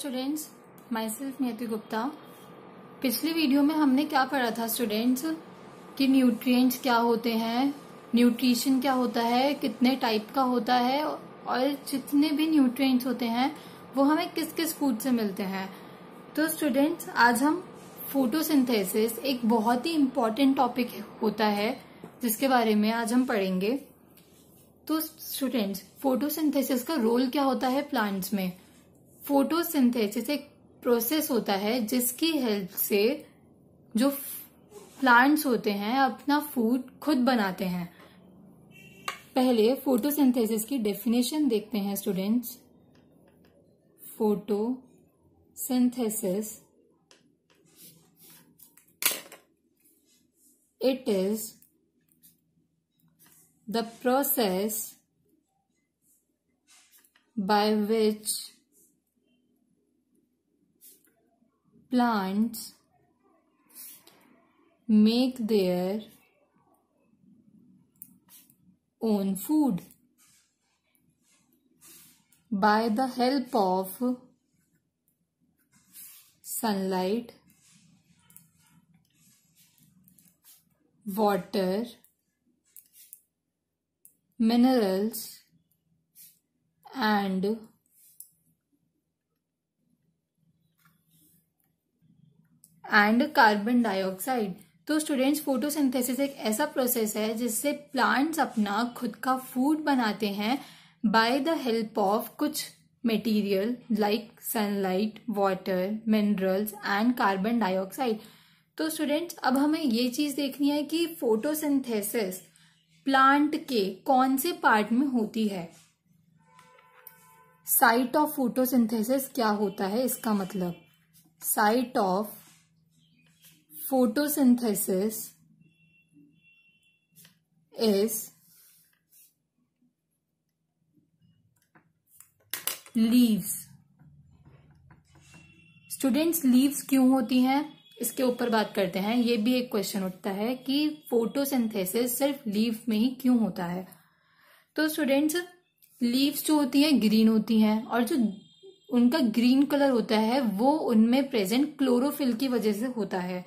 students my self नियति गुप्ता पिछली video में हमने क्या पढ़ा था स्टूडेंट्स कि न्यूट्रिएंट्स क्या होते हैं न्यूट्रिशन क्या होता है कितने टाइप का होता है और जितने भी न्यूट्रिएंट्स होते हैं वो हमें किस किस फूड से मिलते हैं तो स्टूडेंट्स आज हम फोटोसिंथेसिस एक बहुत ही इम्पॉर्टेंट टॉपिक होता है जिसके बारे में आज हम पढ़ेंगे तो स्टूडेंट्स फोटोसिंथेसिस का रोल क्या होता है प्लांट्स में फोटोसिंथेसिस एक प्रोसेस होता है जिसकी हेल्प से जो प्लांट्स होते हैं अपना फूड खुद बनाते हैं पहले फोटोसिंथेसिस की डेफिनेशन देखते हैं students photosynthesis it is the process by which plants make their own food by the help of sunlight, water, minerals and and carbon dioxide तो स्टूडेंट्स फोटोसिंथेसिस एक ऐसा प्रोसेस है जिससे प्लांट्स अपना खुद का फूड बनाते हैं बाय द हेल्प ऑफ कुछ material like sunlight water minerals and carbon dioxide तो स्टूडेंट्स अब हमें ये चीज देखनी है कि फोटोसिंथेसिस प्लांट के कौन से पार्ट में होती है साइट ऑफ फोटोसिंथेसिस क्या होता है इसका मतलब site of photosynthesis is leaves students leaves क्यों होती हैं इसके ऊपर बात करते हैं ये भी एक क्वेश्चन उठता है कि फोटोसिंथेसिस सिर्फ लीव में ही क्यों होता है तो स्टूडेंट्स लीव्स जो होती हैं ग्रीन होती हैं और जो उनका ग्रीन कलर होता है वो उनमें प्रेजेंट क्लोरोफिल की वजह से होता है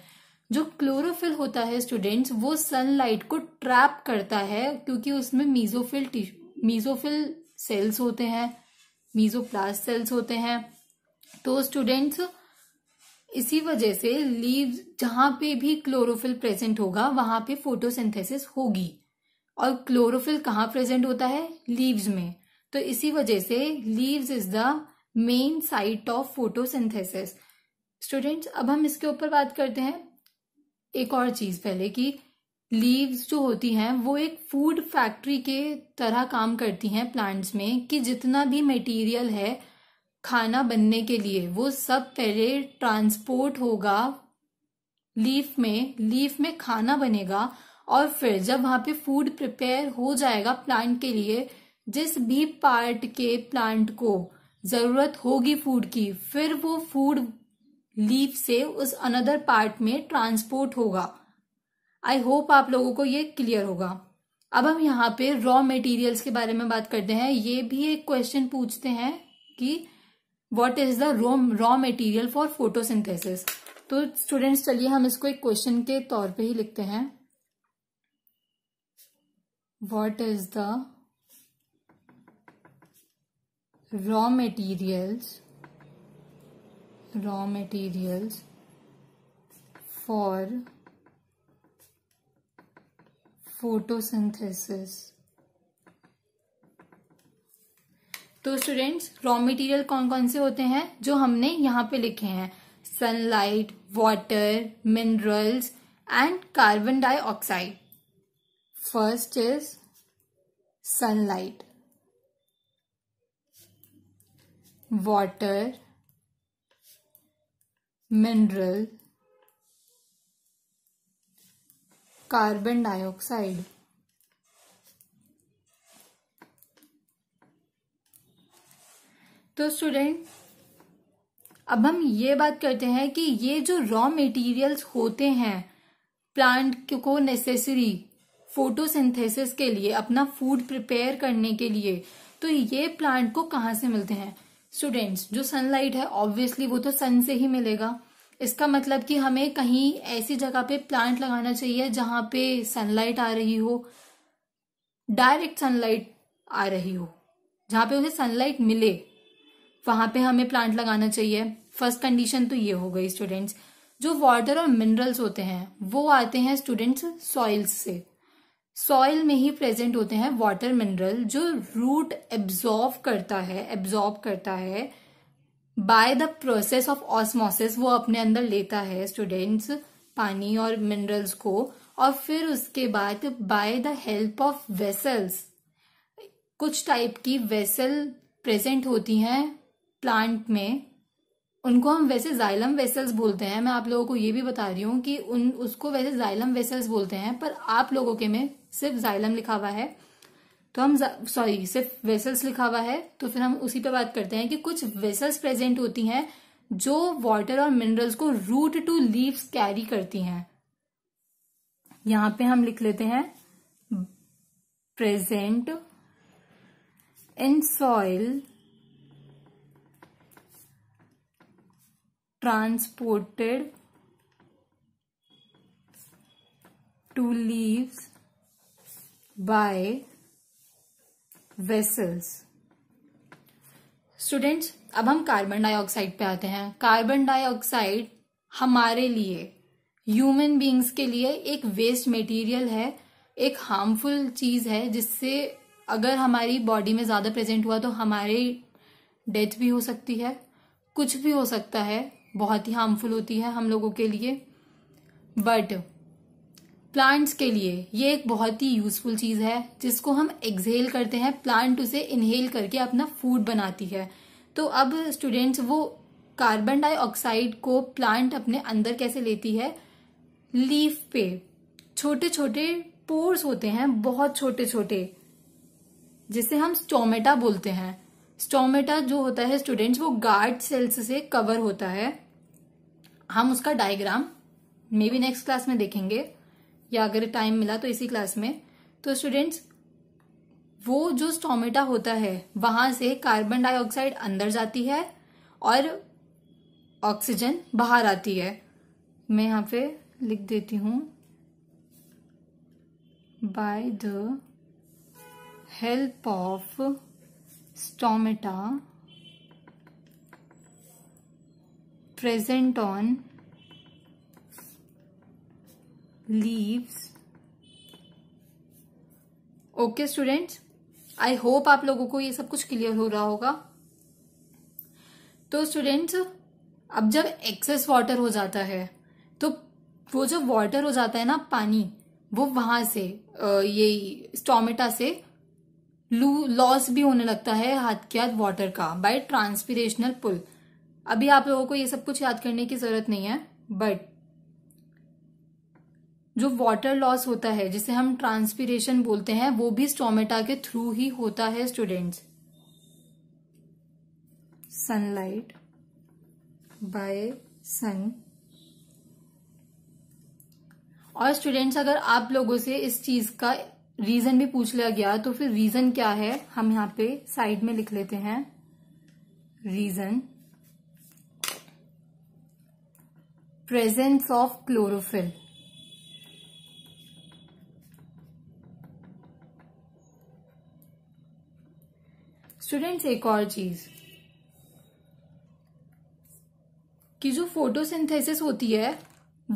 जो क्लोरोफिल होता है स्टूडेंट्स वो सनलाइट को ट्रैप करता है क्योंकि उसमें मीजोफिल टिश्यू मीजोफिल सेल्स होते हैं मीजोप्लास्ट सेल्स होते हैं तो स्टूडेंट्स इसी वजह से लीव जहां पे भी क्लोरोफिल प्रेजेंट होगा वहां पे फोटोसिंथेसिस होगी और क्लोरोफिल कहाँ प्रेजेंट होता है लीव्स में तो इसी वजह से leaves is the main site of photosynthesis students अब हम इसके ऊपर बात करते हैं एक और चीज पहले कि लीव्स जो होती हैं वो एक फूड फैक्ट्री के तरह काम करती हैं प्लांट्स में कि जितना भी मटेरियल है खाना बनने के लिए वो सब पहले ट्रांसपोर्ट होगा लीफ में लीफ में खाना बनेगा और फिर जब वहां पे फूड प्रिपेयर हो जाएगा प्लांट के लिए जिस भी पार्ट के प्लांट को ज़रूरत होगी फूड की फिर वो फूड लीव से उस अनदर पार्ट में ट्रांसपोर्ट होगा आई होप आप लोगों को ये क्लियर होगा अब हम यहाँ पे रॉ मटेरियल्स के बारे में बात करते हैं ये भी एक क्वेश्चन पूछते हैं कि what is the raw raw material for photosynthesis तो स्टूडेंट्स चलिए हम इसको एक क्वेश्चन के तौर पे ही लिखते हैं what is the raw materials raw materials for photosynthesis तो स्टूडेंट्स रॉ मटेरियल कौन कौन से होते हैं जो हमने यहाँ पे लिखे हैं sunlight water minerals and carbon dioxide first is sunlight water mineral carbon dioxide तो स्टूडेंट अब हम ये बात करते हैं कि ये जो रॉ मटेरियल्स होते हैं प्लांट को नेसेसरी फोटोसिंथेसिस के लिए अपना फूड प्रिपेयर करने के लिए तो ये प्लांट को कहाँ से मिलते हैं स्टूडेंट्स जो सनलाइट है ऑब्वियसली वो तो सन से ही मिलेगा इसका मतलब कि हमें कहीं ऐसी जगह पे प्लांट लगाना चाहिए जहां पे सनलाइट आ रही हो डायरेक्ट सनलाइट आ रही हो जहां पे उसे सनलाइट मिले वहां पे हमें प्लांट लगाना चाहिए फर्स्ट कंडीशन तो ये हो गई स्टूडेंट्स जो वाटर और मिनरल्स होते हैं वो आते हैं स्टूडेंट्स सॉइल्स से सॉइल में ही प्रेजेंट होते हैं वाटर मिनरल जो रूट एब्जॉर्व करता है एब्जॉर्ब करता है by the process of osmosis वो अपने अंदर लेता है स्टूडेंट्स पानी और मिनरल्स को और फिर उसके बाद by the help of vessels कुछ टाइप की वेसल प्रेजेंट होती हैं प्लांट में उनको हम वैसे जाइलम वेसल्स बोलते हैं मैं आप लोगों को ये भी बता रही हूँ कि उन उसको वैसे जाइलम वेसल्स बोलते हैं पर आप लोगों के में सिर्फ जाइलम लिखा हुआ है तो हम सॉरी सिर्फ वेसल्स लिखा हुआ है तो फिर हम उसी पे बात करते हैं कि कुछ वेसल्स प्रेजेंट होती हैं जो वाटर और मिनरल्स को रूट टू लीव्स कैरी करती हैं यहां पे हम लिख लेते हैं present in soil transported to leaves by vessels students अब हम कार्बन डाइऑक्साइड पे आते हैं कार्बन डाइऑक्साइड हमारे लिए ह्यूमन बींग्स के लिए एक वेस्ट मटेरियल है एक हार्मफुल चीज है जिससे अगर हमारी बॉडी में ज्यादा प्रेजेंट हुआ तो हमारे डेथ भी हो सकती है कुछ भी हो सकता है बहुत ही हार्मफुल होती है हम लोगों के लिए बट प्लांट्स के लिए ये एक बहुत ही यूजफुल चीज है जिसको हम एक्सहेल करते हैं प्लांट उसे इनहेल करके अपना फूड बनाती है तो अब स्टूडेंट्स वो कार्बन डाइऑक्साइड को प्लांट अपने अंदर कैसे लेती है लीफ पे छोटे छोटे पोर्स होते हैं बहुत छोटे छोटे जिसे हम स्टोमेटा बोलते हैं स्टोमेटा जो होता है स्टूडेंट्स वो गार्ड सेल्स से कवर होता है हम उसका diagram maybe next class में देखेंगे या अगर टाइम मिला तो इसी क्लास में तो स्टूडेंट्स वो जो स्टोमेटा होता है वहां से कार्बन डाइऑक्साइड अंदर जाती है और ऑक्सीजन बाहर आती है मैं यहां पे लिख देती हूं by the help of stomata present on leaves okay students I hope आप लोगों को ये सब कुछ क्लियर हो रहा होगा तो स्टूडेंट्स अब जब एक्सेस वाटर हो जाता है तो वो जो वाटर हो जाता है ना पानी वो वहां से ये स्टोमेटा से लू लॉस भी होने लगता है हाथ के हाथ वाटर का बाय ट्रांसपीरेशनल पुल अभी आप लोगों को ये सब कुछ याद करने की जरूरत नहीं है बट जो वाटर लॉस होता है जिसे हम ट्रांसपीरेशन बोलते हैं वो भी स्टोमेटा के थ्रू ही होता है स्टूडेंट्स सनलाइट बाय सन और स्टूडेंट्स अगर आप लोगों से इस चीज का रीजन भी पूछ लिया गया तो फिर रीजन क्या है हम यहाँ पे साइड में लिख लेते हैं reason presence of chlorophyll students एक और चीज कि जो फोटोसिंथेसिस होती है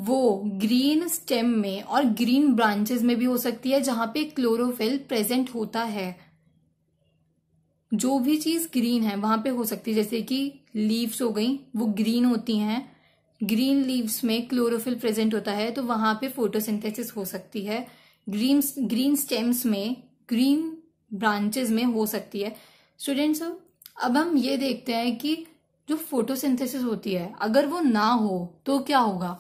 वो ग्रीन स्टेम में और ग्रीन ब्रांचेस में भी हो सकती है जहां पे क्लोरोफिल प्रेजेंट होता है जो भी चीज ग्रीन है वहां पे हो सकती है जैसे कि लीव्स हो गई वो ग्रीन होती हैं ग्रीन लीव्स में क्लोरोफिल प्रेजेंट होता है तो वहां पे फोटोसिंथेसिस हो सकती है ग्रीन ग्रीन स्टेम्स में ग्रीन ब्रांचेस में हो सकती है स्टूडेंट्स अब हम ये देखते हैं कि जो फोटोसिंथेसिस होती है अगर वो ना हो तो क्या होगा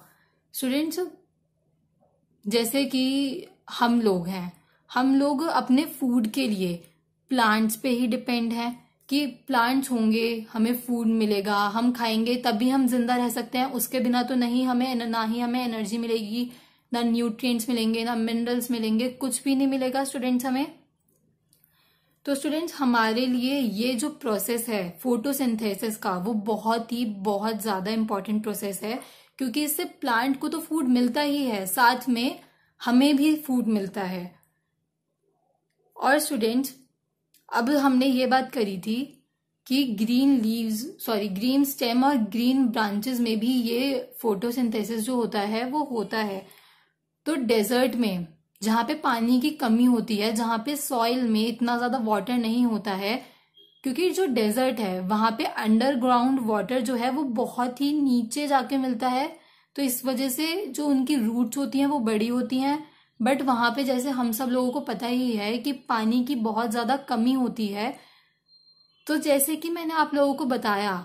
स्टूडेंट्स जैसे कि हम लोग हैं हम लोग अपने फूड के लिए प्लांट्स पे ही डिपेंड हैं कि प्लांट्स होंगे हमें फूड मिलेगा हम खाएंगे तभी हम जिंदा रह सकते हैं उसके बिना तो नहीं हमें ना ही हमें एनर्जी मिलेगी ना न्यूट्रिएंट्स मिलेंगे ना मिनरल्स मिलेंगे कुछ भी नहीं मिलेगा स्टूडेंट्स हमें तो स्टूडेंट्स हमारे लिए ये जो प्रोसेस है फोटोसिंथेसिस का वो बहुत ही बहुत ज्यादा इम्पोर्टेंट प्रोसेस है क्योंकि इससे प्लांट को तो फूड मिलता ही है साथ में हमें भी फूड मिलता है और स्टूडेंट अब हमने ये बात करी थी कि green leaves sorry green stem और ग्रीन ब्रांचेस में भी ये फोटोसिंथेसिस जो होता है वो होता है तो डेजर्ट में जहाँ पे पानी की कमी होती है जहाँ पे सॉइल में इतना ज्यादा वाटर नहीं होता है क्योंकि जो डेजर्ट है वहां पे अंडरग्राउंड वाटर जो है वो बहुत ही नीचे जाके मिलता है तो इस वजह से जो उनकी रूट्स होती हैं वो बड़ी होती हैं बट वहां पे जैसे हम सब लोगों को पता ही है कि पानी की बहुत ज्यादा कमी होती है तो जैसे कि मैंने आप लोगों को बताया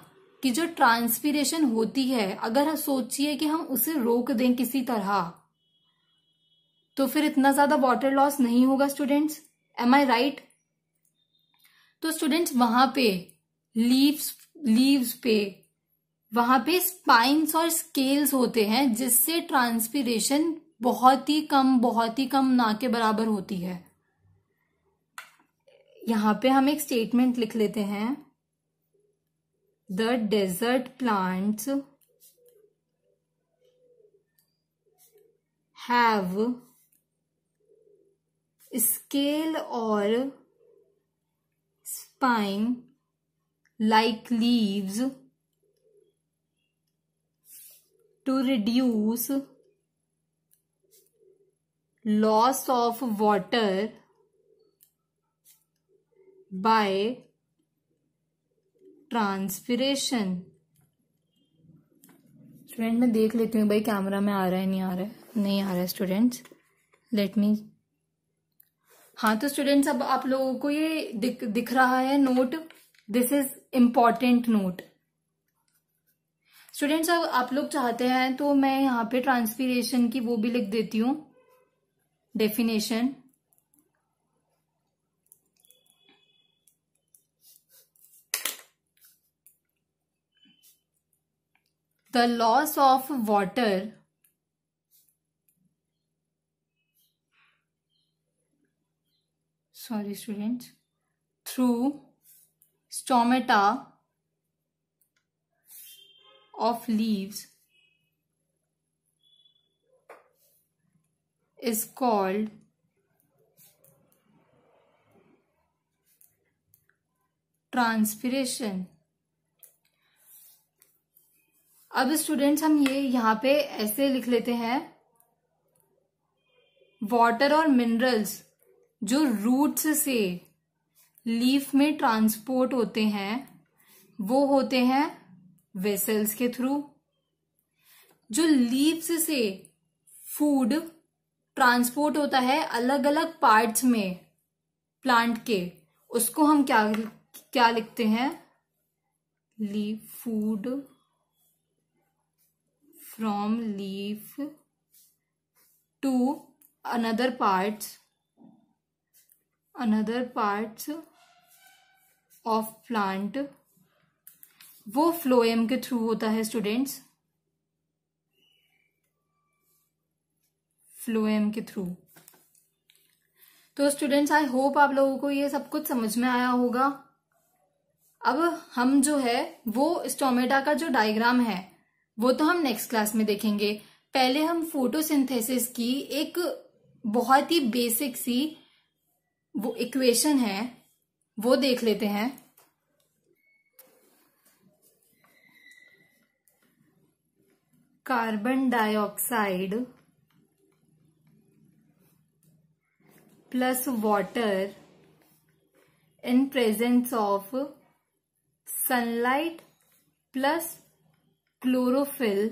कि जो ट्रांसपीरेशन होती है अगर सोचिए कि हम उसे रोक दें किसी तरह तो फिर इतना ज्यादा वाटर लॉस नहीं होगा स्टूडेंट्स एम आई राइट तो स्टूडेंट्स वहां पे लीव्स लीव्स पे वहां पे स्पाइंस और स्केल्स होते हैं जिससे ट्रांसपीरेशन बहुत ही कम बहुत ही कम ना के बराबर होती है यहां पे हम एक स्टेटमेंट लिख लेते हैं the desert plants have scale और spine like leaves to reduce loss of water by transpiration student मैं देख लेती हूँ भाई कैमरा में आ रहा है नहीं आ रहा है नहीं आ रहा है स्टूडेंट्स लेट मी हाँ तो स्टूडेंट्स अब आप लोगों को ये दिख, दिख रहा है note this is important note students अब आप लोग चाहते हैं तो मैं यहाँ पे ट्रांसफिरेशन की वो भी लिख देती हूँ definition the loss of water sorry student through stomata of leaves is called transpiration अब स्टूडेंट्स हम ये यहां पे ऐसे लिख लेते हैं वाटर और मिनरल्स जो रूट्स से लीफ में ट्रांसपोर्ट होते हैं वो होते हैं वेसल्स के थ्रू जो लीव्स से फूड ट्रांसपोर्ट होता है अलग अलग पार्ट्स में प्लांट के उसको हम क्या क्या लिखते हैं leaf food from leaf to another parts another parts of plant वो फ्लोएम के थ्रू होता है स्टूडेंट्स फ्लोएम के थ्रू तो स्टूडेंट्स आई होप आप लोगों को ये सब कुछ समझ में आया होगा अब हम जो है वो स्टोमेटा का जो डायग्राम है वो तो हम नेक्स्ट क्लास में देखेंगे पहले हम फोटोसिंथेसिस की एक बहुत ही बेसिक सी वो इक्वेशन है वो देख लेते हैं carbon dioxide plus water in presence of sunlight plus chlorophyll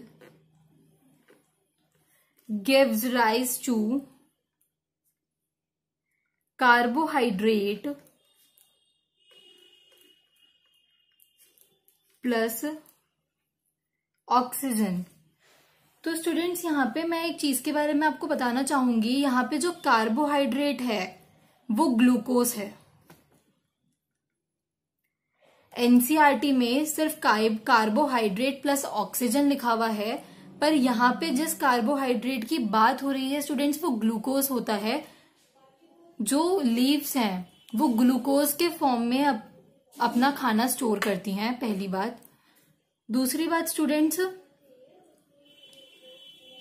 gives rise to carbohydrate plus oxygen तो स्टूडेंट्स यहाँ पे मैं एक चीज के बारे में आपको बताना चाहूंगी यहाँ पे जो कार्बोहाइड्रेट है वो ग्लूकोज है एनसीआरटी e में सिर्फ कार्बोहाइड्रेट प्लस ऑक्सीजन लिखा हुआ है पर यहाँ पे जिस कार्बोहाइड्रेट की बात हो रही है स्टूडेंट्स वो ग्लूकोज होता है जो लीव्स हैं वो ग्लूकोज के फॉर्म में अप, अपना खाना स्टोर करती हैं पहली बात दूसरी बात स्टूडेंट्स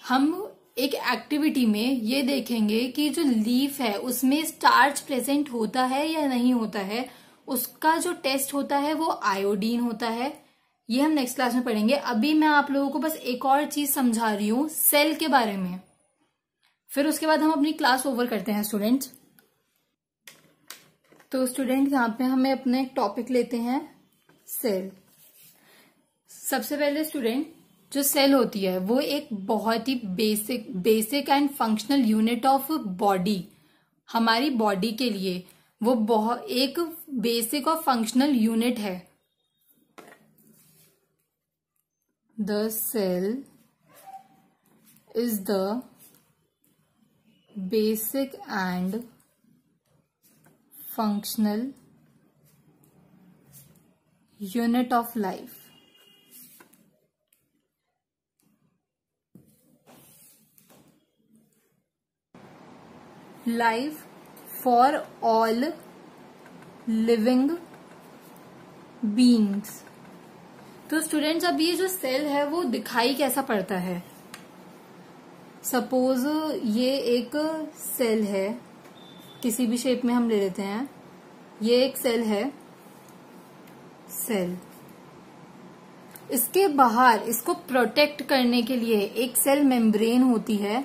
हम एक एक्टिविटी में ये देखेंगे कि जो लीफ है उसमें स्टार्च प्रेजेंट होता है या नहीं होता है उसका जो टेस्ट होता है वो आयोडीन होता है ये हम नेक्स्ट क्लास में पढ़ेंगे अभी मैं आप लोगों को बस एक और चीज समझा रही हूँ सेल के बारे में फिर उसके बाद हम अपनी क्लास ओवर करते हैं स्टूडेंट्स तो स्टूडेंट यहाँ पे हमें अपने एक टॉपिक लेते हैं सेल सबसे पहले स्टूडेंट जो सेल होती है वो एक बहुत ही basic basic and functional unit of body हमारी बॉडी के लिए वो बहुत एक बेसिक और फंक्शनल यूनिट है the cell is the basic and functional unit of life life for all living beings तो स्टूडेंट्स अब ये जो सेल है वो दिखाई कैसा पड़ता है सपोज ये एक सेल है किसी भी शेप में हम ले लेते हैं ये एक सेल है सेल इसके बाहर इसको प्रोटेक्ट करने के लिए एक सेल मेम्ब्रेन होती है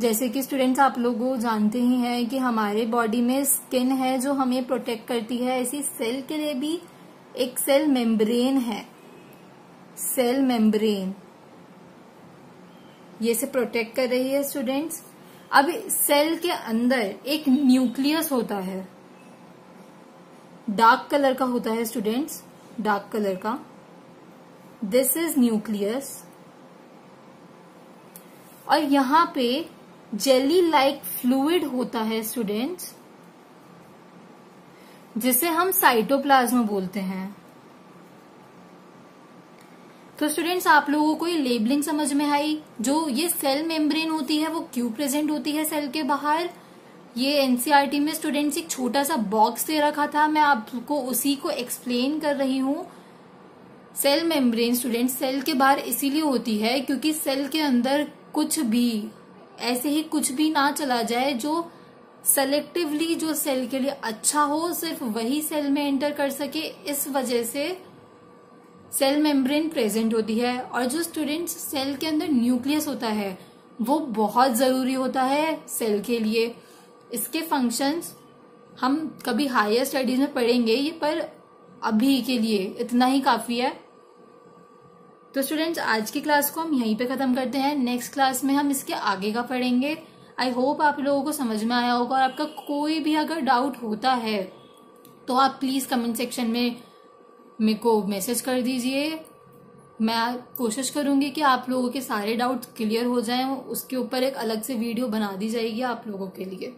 जैसे कि स्टूडेंट्स आप लोग जानते ही हैं कि हमारे बॉडी में स्किन है जो हमें प्रोटेक्ट करती है इसी सेल के लिए भी एक सेल मेम्ब्रेन है सेल मेम्ब्रेन ये से प्रोटेक्ट कर रही है स्टूडेंट्स अब सेल के अंदर एक न्यूक्लियस होता है डार्क कलर का होता है स्टूडेंट्स डार्क कलर का दिस इज न्यूक्लियस और यहां पे जेली लाइक फ्लूइड होता है स्टूडेंट्स जिसे हम साइटोप्लाज्म बोलते हैं तो स्टूडेंट्स आप लोगों को ये लेबलिंग समझ में आई जो ये सेल मेम्ब्रेन होती है वो क्यों प्रेजेंट होती है सेल के बाहर ये एनसीईआरटी e में स्टूडेंट्स एक छोटा सा बॉक्स दे रखा था मैं आपको उसी को एक्सप्लेन कर रही हूँ सेल मेम्ब्रेन स्टूडेंट सेल के बाहर इसीलिए होती है क्योंकि सेल के अंदर कुछ भी ऐसे ही कुछ भी ना चला जाए जो सेलेक्टिवली जो सेल के लिए अच्छा हो सिर्फ वही सेल में एंटर कर सके इस वजह से सेल मेम्ब्रेन प्रेजेंट होती है और जो स्टूडेंट्स सेल के अंदर न्यूक्लियस होता है वो बहुत ज़रूरी होता है सेल के लिए इसके फंक्शंस हम कभी हायर स्टडीज में पढ़ेंगे ये पर अभी के लिए इतना ही काफ़ी है तो स्टूडेंट्स आज की क्लास को हम यहीं पे ख़त्म करते हैं नेक्स्ट क्लास में हम इसके आगे का पढ़ेंगे आई होप आप लोगों को समझ में आया होगा और आपका कोई भी अगर डाउट होता है तो आप प्लीज़ कमेंट सेक्शन में मेरे को मैसेज कर दीजिए मैं कोशिश करूँगी कि आप लोगों के सारे डाउट क्लियर हो जाएं उसके ऊपर एक अलग से वीडियो बना दी जाएगी आप लोगों के लिए